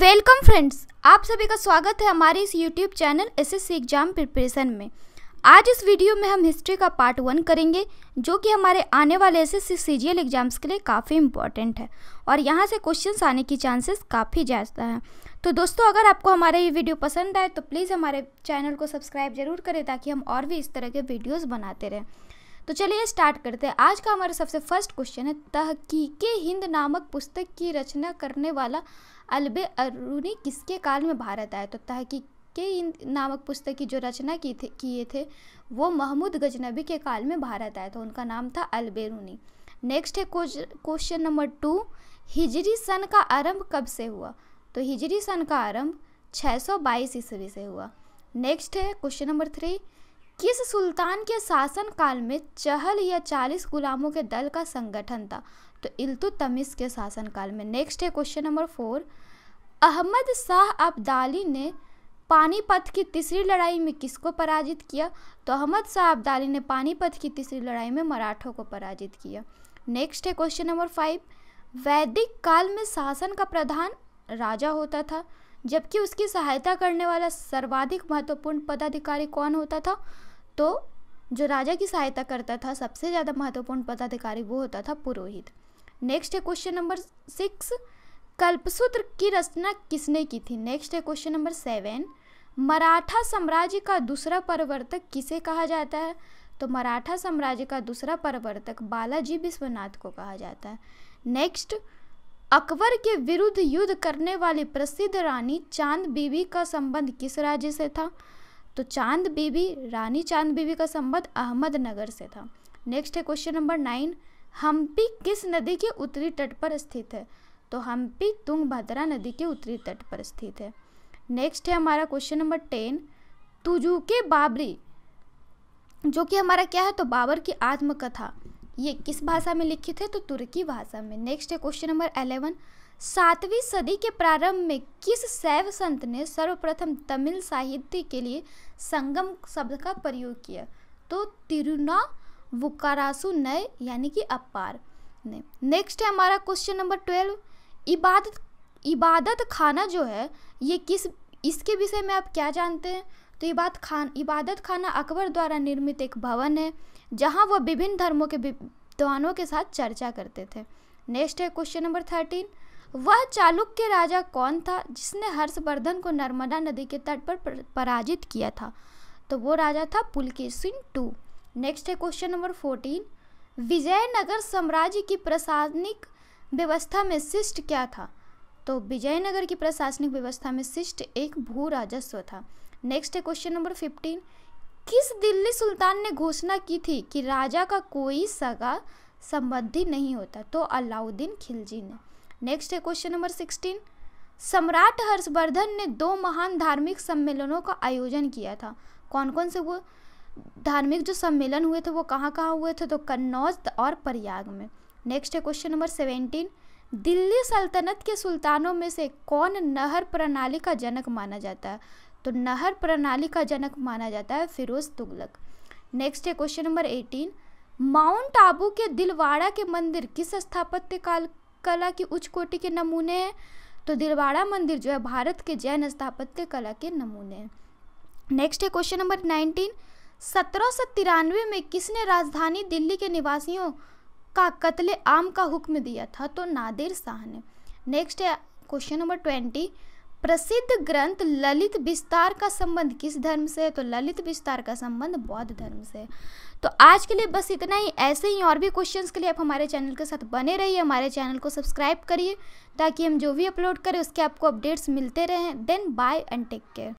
welcome friends आप सभी का स्वागत है हमारे इस YouTube channel SSC exam preparation में आज इस वीडियो में हम हिस्ट्री का पार्ट वन करेंगे जो कि हमारे आने वाले एसएससी सीजीएल एग्जाम्स के लिए काफ़ी इंपॉर्टेंट है और यहाँ से क्वेश्चंस आने की चांसेस काफ़ी ज़्यादा हैं तो दोस्तों अगर आपको हमारा ये वीडियो पसंद आए तो प्लीज़ हमारे चैनल को सब्सक्राइब जरूर करें ताकि हम और भी इस तरह के वीडियोज़ बनाते रहें तो चलिए स्टार्ट करते हैं आज का हमारा सबसे फर्स्ट क्वेश्चन है तहकीके हिंद नामक पुस्तक की रचना करने वाला अलब अरूनी किसके काल में भारत आया तो तहकी के इन नामक पुस्तक की जो रचना की थे किए थे वो महमूद गजनबी के काल में भारत आया तो उनका नाम था अलबेरूनी नेक्स्ट है क्वेश्चन नंबर टू हिजरी सन का आरंभ कब से हुआ तो हिजरी सन का आरंभ 622 ईस्वी से हुआ नेक्स्ट है क्वेश्चन नंबर थ्री किस सुल्तान के शासन काल में चहल या चालीस गुलामों के दल का संगठन था तो इल्तुतमिस के शासनकाल में नेक्स्ट है question number four Ahmad Shah Abdali ने पानीपत की तीसरी लड़ाई में किसको पराजित किया तो अहमद शाह अब्दाली ने पानीपत की तीसरी लड़ाई में मराठों को पराजित किया नेक्स्ट है क्वेश्चन नंबर फाइव वैदिक काल में शासन का प्रधान राजा होता था जबकि उसकी सहायता करने वाला सर्वाधिक महत्वपूर्ण पदाधिकारी कौन होता था तो जो राजा की सहायता करता था सबसे ज़्यादा महत्वपूर्ण पदाधिकारी वो होता था पुरोहित नेक्स्ट है क्वेश्चन नंबर सिक्स कल्पसूत्र की रचना किसने की थी नेक्स्ट है क्वेश्चन नंबर सेवन मराठा साम्राज्य का दूसरा प्रवर्तक किसे कहा जाता है तो मराठा साम्राज्य का दूसरा प्रवर्तक बालाजी विश्वनाथ को कहा जाता है नेक्स्ट अकबर के विरुद्ध युद्ध करने वाली प्रसिद्ध रानी चांद बीबी का संबंध किस राज्य से था तो चांद बीबी रानी चांद बीबी का संबंध अहमदनगर से था नेक्स्ट है क्वेश्चन नंबर नाइन हम्पी किस नदी के उत्तरी तट पर स्थित है तो हम्पी तुंगभद्रा नदी के उत्तरी तट पर स्थित है नेक्स्ट है हमारा question number ten Tuzuk e Babri जो कि हमारा क्या है तो बाबर की आत्मकथा ये किस भाषा में लिखित है तो तुर्की भाषा में नेक्स्ट है क्वेश्चन नंबर एलेवन सातवीं सदी के प्रारंभ में किस शैव संत ने सर्वप्रथम तमिल साहित्य के लिए संगम शब्द का प्रयोग किया तो तिरुना वुकारासु नए यानी कि अपार ने नेक्स्ट है हमारा क्वेश्चन नंबर ट्वेल्व इबादत इबादत खाना जो है ये किस इसके विषय में आप क्या जानते हैं तो बात खान इबादत खाना अकबर द्वारा निर्मित एक भवन है जहाँ वह विभिन्न धर्मों के विद्वानों के साथ चर्चा करते थे नेक्स्ट है क्वेश्चन नंबर थर्टीन वह चालुक्य राजा कौन था जिसने हर्षवर्धन को नर्मदा नदी के तट पर पराजित किया था तो वो राजा था सिंह टू नेक्स्ट है क्वेश्चन नंबर फोर्टीन विजयनगर साम्राज्य की प्रशासनिक व्यवस्था में शिष्ट क्या था तो विजयनगर की प्रशासनिक व्यवस्था में शिष्ट एक भू राजस्व था नेक्स्ट है क्वेश्चन नंबर फिफ्टीन किस दिल्ली सुल्तान ने घोषणा की थी कि राजा का कोई सगा संबंधी नहीं होता तो अलाउद्दीन खिलजी ने नेक्स्ट है क्वेश्चन नंबर सिक्सटीन सम्राट हर्षवर्धन ने दो महान धार्मिक सम्मेलनों का आयोजन किया था कौन कौन से वो धार्मिक जो सम्मेलन हुए थे वो कहाँ कहाँ हुए थे तो कन्नौज और प्रयाग में नेक्स्ट है क्वेश्चन नंबर सेवेंटीन दिल्ली सल्तनत के सुल्तानों में से कौन नहर प्रणाली का जनक माना जाता है तो नहर प्रणाली का जनक माना जाता है फिरोज तुगलक नेक्स्ट है question number eighteen Mount Abu के दिलवाड़ा के मंदिर किस स्थापत्य काल कला की उच्च कोटि के नमूने हैं तो दिलवाड़ा मंदिर जो है भारत के जैन स्थापत्य कला के नमूने हैं नेक्स्ट है क्वेश्चन नंबर नाइनटीन सत्रह सौ तिरानवे में किसने राजधानी दिल्ली के निवासियों का कत्ले आम का हुक्म दिया था तो नादिर शाह ने नेक्स्ट है क्वेश्चन नंबर ट्वेंटी प्रसिद्ध ग्रंथ ललित विस्तार का संबंध किस धर्म से है तो ललित विस्तार का संबंध बौद्ध धर्म से है तो आज के लिए बस इतना ही ऐसे ही और भी क्वेश्चंस के लिए आप हमारे चैनल के साथ बने रहिए हमारे चैनल को सब्सक्राइब करिए ताकि हम जो भी अपलोड करें उसके आपको अपडेट्स मिलते रहें then bye and take care